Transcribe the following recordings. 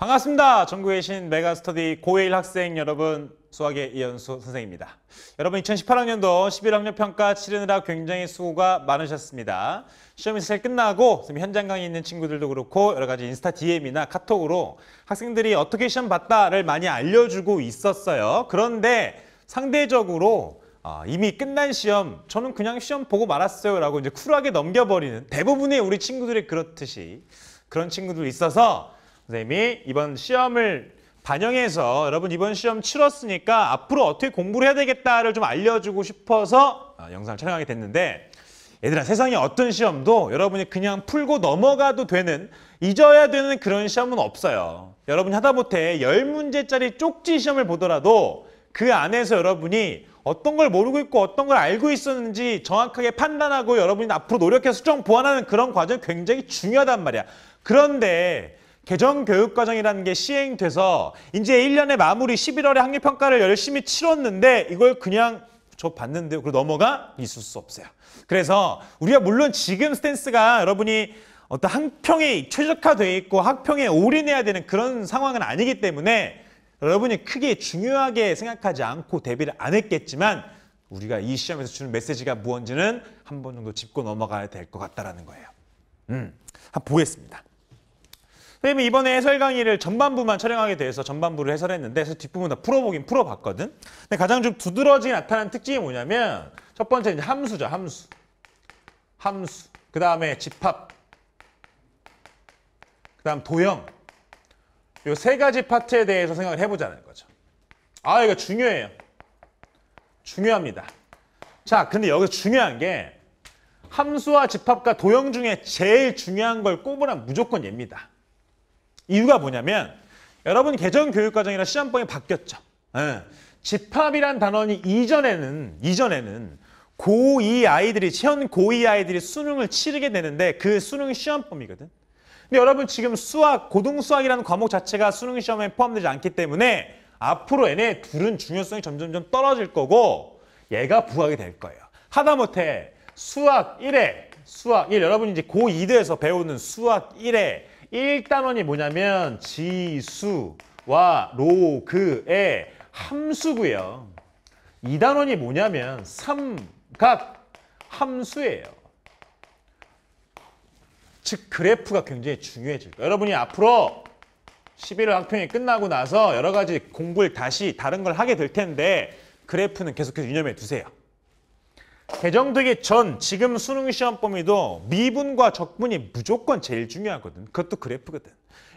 반갑습니다. 전국에 계신 메가스터디 고1 학생 여러분, 수학의 이현수 선생입니다. 여러분 2018학년도 11학년 평가 치르느라 굉장히 수고가 많으셨습니다. 시험이 잘 끝나고 현장 강의 있는 친구들도 그렇고 여러 가지 인스타 DM이나 카톡으로 학생들이 어떻게 시험 봤다를 많이 알려주고 있었어요. 그런데 상대적으로 아, 이미 끝난 시험, 저는 그냥 시험 보고 말았어요 라고 이제 쿨하게 넘겨버리는 대부분의 우리 친구들이 그렇듯이 그런 친구들 있어서 선생님이 이번 시험을 반영해서 여러분 이번 시험 치렀으니까 앞으로 어떻게 공부를 해야 되겠다를 좀 알려주고 싶어서 아, 영상을 촬영하게 됐는데 얘들아 세상에 어떤 시험도 여러분이 그냥 풀고 넘어가도 되는 잊어야 되는 그런 시험은 없어요. 여러분이 하다못해 열문제짜리 쪽지 시험을 보더라도 그 안에서 여러분이 어떤 걸 모르고 있고 어떤 걸 알고 있었는지 정확하게 판단하고 여러분이 앞으로 노력해서 수정 보완하는 그런 과정이 굉장히 중요하단 말이야. 그런데 개정 교육 과정이라는 게 시행돼서 이제 1년의 마무리 11월에 학력 평가를 열심히 치렀는데 이걸 그냥 저 봤는데 그리고 넘어가 있을 수 없어요. 그래서 우리가 물론 지금 스탠스가 여러분이 어떤 학평에 최적화돼 있고 학평에 올인해야 되는 그런 상황은 아니기 때문에 여러분이 크게 중요하게 생각하지 않고 대비를 안 했겠지만 우리가 이 시험에서 주는 메시지가 무언지는 한 번 정도 짚고 넘어가야 될 것 같다라는 거예요. 음, 한번 보겠습니다. 선생님이 이번에 해설 강의를 전반부만 촬영하게 돼서 전반부를 해설했는데 그래서 뒷부분 다 풀어보긴 풀어봤거든. 근데 가장 좀 두드러지게 나타난 특징이 뭐냐면 첫 번째 이제 함수죠, 함수. 함수. 그 다음에 집합. 그 다음 도형. 요 세 가지 파트에 대해서 생각을 해보자는 거죠. 아, 이거 중요해요. 중요합니다. 자, 근데 여기서 중요한 게 함수와 집합과 도형 중에 제일 중요한 걸 꼽으란 무조건 얘입니다. 이유가 뭐냐면 여러분 개정 교육과정이나 시험법이 바뀌었죠. 예. 집합이란 단원이 이전에는 이전에는 고2 아이들이 현 고2 아이들이 수능을 치르게 되는데 그 수능 시험범이거든. 근데 여러분 지금 수학 고등수학이라는 과목 자체가 수능 시험에 포함되지 않기 때문에 앞으로 얘네 둘은 중요성이 점점점 떨어질 거고 얘가 부각이 될 거예요. 하다못해 수학 1회 수학 1 여러분 이제 고2대에서 배우는 수학 1회 1단원이 뭐냐면 지수와 로그의 함수고요. 2단원이 뭐냐면 삼각 함수예요. 즉 그래프가 굉장히 중요해질 거예요. 여러분이 앞으로 11월 학평이 끝나고 나서 여러 가지 공부를 다시 다른 걸 하게 될 텐데 그래프는 계속해서 유념해 두세요. 개정되기 전 지금 수능 시험 범위도 미분과 적분이 무조건 제일 중요하거든. 그것도 그래프거든.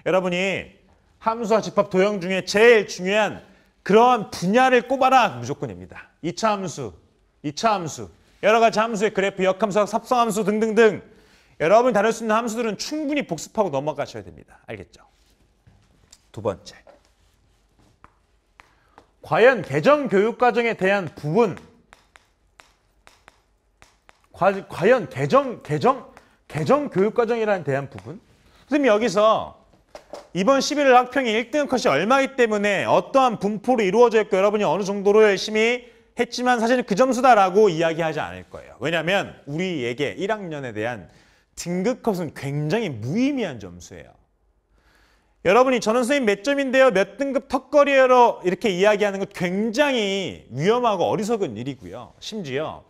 여러분이 함수와 집합 도형 중에 제일 중요한 그러한 분야를 꼽아라 무조건입니다. 2차 함수, 2차 함수, 여러 가지 함수의 그래프, 역함수, 삽성함수 등등등 여러분이 다룰 수 있는 함수들은 충분히 복습하고 넘어가셔야 됩니다. 알겠죠? 두 번째 과연 개정 교육과정에 대한 부분 과, 연 개정 개정 개정 교육 과정이라는 대한 부분. 선생님 여기서 이번 11월 학평이 1등 컷이 얼마이기 때문에 어떠한 분포로 이루어져 있고 여러분이 어느 정도로 열심히 했지만 사실은 그 점수다라고 이야기하지 않을 거예요. 왜냐하면 우리에게 1학년에 대한 등급컷은 굉장히 무의미한 점수예요. 여러분이 저는 선생님 몇 점인데요? 몇 등급 턱걸이로 이렇게 이야기하는 건 굉장히 위험하고 어리석은 일이고요. 심지어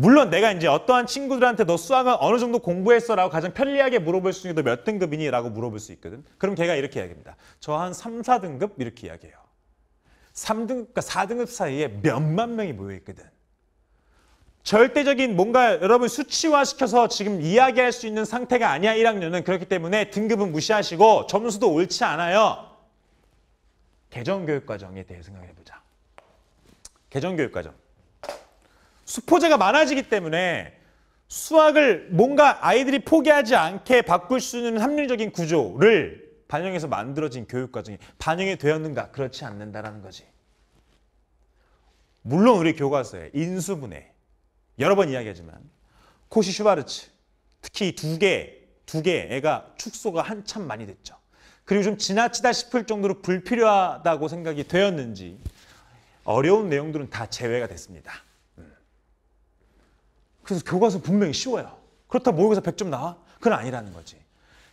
물론 내가 이제 어떠한 친구들한테 너 수학은 어느 정도 공부했어? 라고 가장 편리하게 물어볼 수 있는 몇 등급이니? 라고 물어볼 수 있거든. 그럼 걔가 이렇게 이야기합니다. 저 한 3, 4등급? 이렇게 이야기해요. 3등급과 4등급 그러니까 사이에 몇만 명이 모여있거든. 절대적인 뭔가 여러분 수치화시켜서 지금 이야기할 수 있는 상태가 아니야 1학년은 그렇기 때문에 등급은 무시하시고 점수도 옳지 않아요. 개정교육과정에 대해 생각해보자. 개정교육과정. 수포자가 많아지기 때문에 수학을 뭔가 아이들이 포기하지 않게 바꿀 수 있는 합리적인 구조를 반영해서 만들어진 교육 과정이 반영이 되었는가 그렇지 않는다라는 거지. 물론 우리 교과서에 인수분해 여러 번 이야기하지만 코시 슈바르츠 특히 두 개, 두 개 애가 축소가 한참 많이 됐죠. 그리고 좀 지나치다 싶을 정도로 불필요하다고 생각이 되었는지 어려운 내용들은 다 제외가 됐습니다. 그래서 교과서 분명히 쉬워요. 그렇다 모의고사 100점 나와? 그건 아니라는 거지.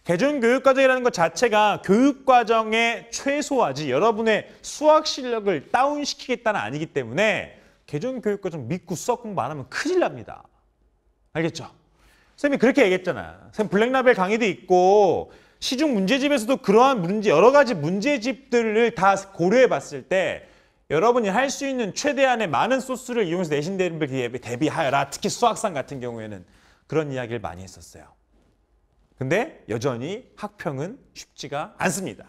개준 교육과정이라는 것 자체가 교육과정의 최소화지 여러분의 수학 실력을 다운시키겠다는 아니기 때문에 개준 교육과정 믿고 수학 공부 안 하면 큰일 납니다. 알겠죠? 선생님이 그렇게 얘기했잖아. 선생님 블랙라벨 강의도 있고 시중 문제집에서도 그러한 문제 여러 가지 문제집들을 다 고려해 봤을 때 여러분이 할 수 있는 최대한의 많은 소스를 이용해서 내신 대비를 대비, 하여라 특히 수학상 같은 경우에는 그런 이야기를 많이 했었어요. 근데 여전히 학평은 쉽지가 않습니다.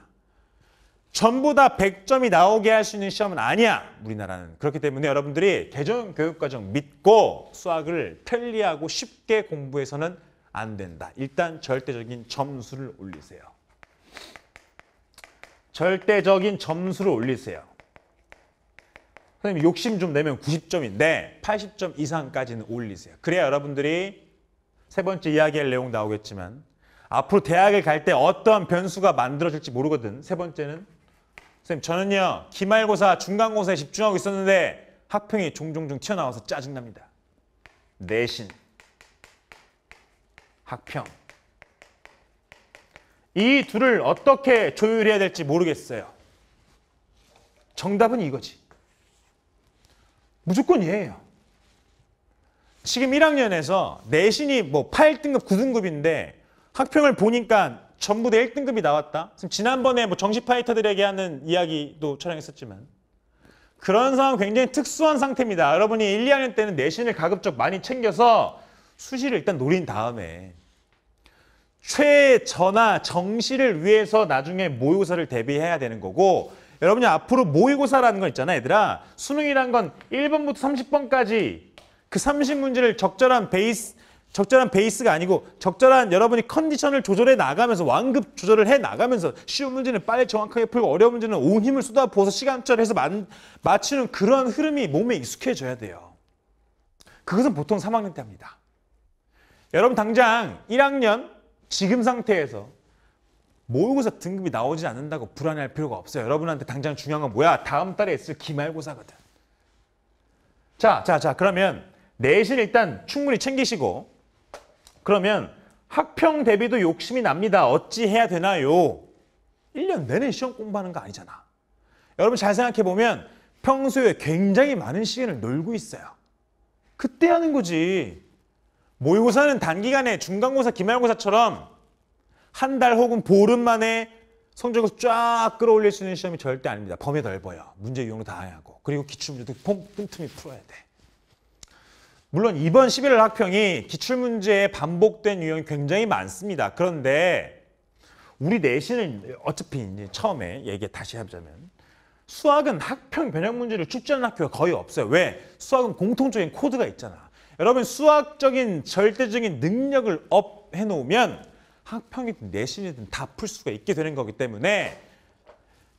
전부 다 100점이 나오게 할 수 있는 시험은 아니야. 우리나라는. 그렇기 때문에 여러분들이 개정 교육과정 믿고 수학을 편리하고 쉽게 공부해서는 안 된다. 일단 절대적인 점수를 올리세요. 절대적인 점수를 올리세요. 선생님 욕심 좀 내면 90점인데 80점 이상까지는 올리세요. 그래야 여러분들이 세 번째 이야기할 내용 나오겠지만 앞으로 대학을 갈 때 어떠한 변수가 만들어질지 모르거든. 세 번째는 선생님 저는요 기말고사 중간고사에 집중하고 있었는데 학평이 종종종 튀어나와서 짜증납니다. 내신 학평 이 둘을 어떻게 조율해야 될지 모르겠어요. 정답은 이거지. 무조건 예예요. 지금 1학년에서 내신이 뭐 8등급, 9등급인데 학평을 보니까 전부 다 1등급이 나왔다. 지난번에 뭐 정시 파이터들에게 하는 이야기도 촬영했었지만 그런 상황 굉장히 특수한 상태입니다. 여러분이 1, 2학년 때는 내신을 가급적 많이 챙겨서 수시를 일단 노린 다음에 최저나 정시를 위해서 나중에 모의고사를 대비해야 되는 거고 여러분이 앞으로 모의고사라는 거 있잖아 얘들아 수능이란 건 1번부터 30번까지 그 30문제를 적절한 베이스 적절한 베이스가 아니고 적절한 여러분이 컨디션을 조절해 나가면서 완급 조절을 해 나가면서 쉬운 문제는 빨리 정확하게 풀고 어려운 문제는 온 힘을 쏟아부어서 시간절해서 맞추는 그런 흐름이 몸에 익숙해져야 돼요. 그것은 보통 3학년 때 합니다. 여러분 당장 1학년 지금 상태에서 모의고사 등급이 나오지 않는다고 불안해할 필요가 없어요. 여러분한테 당장 중요한 건 뭐야? 다음 달에 있을 기말고사거든. 자, 자, 자, 그러면 내신 일단 충분히 챙기시고 그러면 학평 대비도 욕심이 납니다. 어찌 해야 되나요? 1년 내내 시험 공부하는 거 아니잖아. 여러분 잘 생각해 보면 평소에 굉장히 많은 시간을 놀고 있어요. 그때 하는 거지. 모의고사는 단기간에 중간고사, 기말고사처럼 한달 혹은 보름 만에 성적을 쫙 끌어올릴 수 있는 시험이 절대 아닙니다. 범위 넓어요. 문제 유형도 다양하고. 그리고 기출문제도 틈틈이 풀어야 돼. 물론 이번 11월 학평이 기출문제에 반복된 유형이 굉장히 많습니다. 그런데 우리 내신은 어차피 이제 처음에 얘기 다시 해자면 수학은 학평 변형 문제를 출제하는 학교가 거의 없어요. 왜? 수학은 공통적인 코드가 있잖아. 여러분 수학적인 절대적인 능력을 업해놓으면 학평이든 내신이든 다 풀 수가 있게 되는 거기 때문에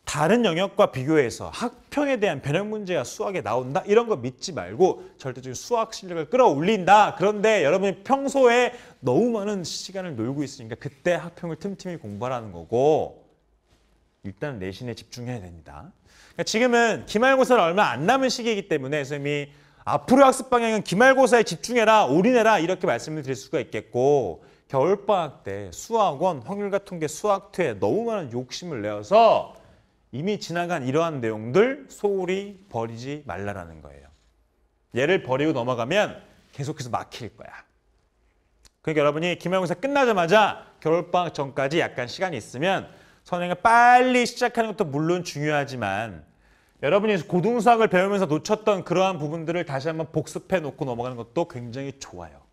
다른 영역과 비교해서 학평에 대한 변형 문제가 수학에 나온다 이런 거 믿지 말고 절대적인 수학 실력을 끌어올린다 그런데 여러분이 평소에 너무 많은 시간을 놀고 있으니까 그때 학평을 틈틈이 공부하라는 거고 일단 내신에 집중해야 됩니다 그러니까 지금은 기말고사를 얼마 안 남은 시기이기 때문에 선생님이 앞으로 학습 방향은 기말고사에 집중해라 올인해라 이렇게 말씀을 드릴 수가 있겠고 겨울방학 때 수학원, 확률 같은 게수학투에 너무 많은 욕심을 내어서 이미 지나간 이러한 내용들 소홀히 버리지 말라라는 거예요. 얘를 버리고 넘어가면 계속해서 막힐 거야. 그러니까 여러분이 기말고사 끝나자마자 겨울방학 전까지 약간 시간이 있으면 선행을 빨리 시작하는 것도 물론 중요하지만 여러분이 고등수학을 배우면서 놓쳤던 그러한 부분들을 다시 한번 복습해 놓고 넘어가는 것도 굉장히 좋아요.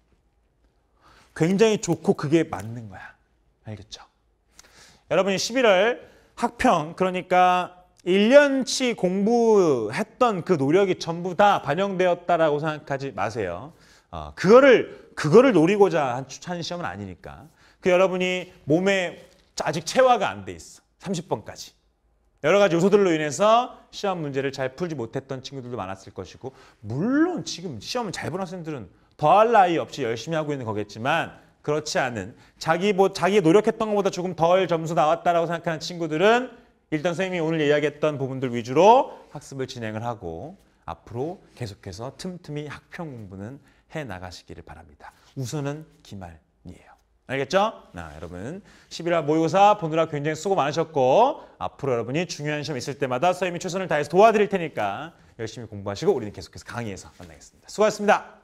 굉장히 좋고 그게 맞는 거야. 알겠죠? 여러분이 11월 학평 그러니까 1년치 공부했던 그 노력이 전부 다 반영되었다라고 생각하지 마세요. 어, 그거를 그거를 노리고자 한 추천 시험은 아니니까. 그 여러분이 몸에 아직 체화가 안 돼 있어. 30번까지. 여러 가지 요소들로 인해서 시험 문제를 잘 풀지 못했던 친구들도 많았을 것이고 물론 지금 시험을 잘 본 학생들은 더할 나위 없이 열심히 하고 있는 거겠지만 그렇지 않은 자기 뭐 자기 노력했던 것보다 조금 덜 점수 나왔다라고 생각하는 친구들은 일단 선생님이 오늘 이야기했던 부분들 위주로 학습을 진행을 하고 앞으로 계속해서 틈틈이 학평 공부는 해 나가시기를 바랍니다. 우선은 기말이에요. 알겠죠? 나 아, 여러분 11월 모의고사 보느라 굉장히 수고 많으셨고 앞으로 여러분이 중요한 시험 있을 때마다 선생님이 최선을 다해서 도와드릴 테니까 열심히 공부하시고 우리는 계속해서 강의에서 만나겠습니다. 수고하셨습니다.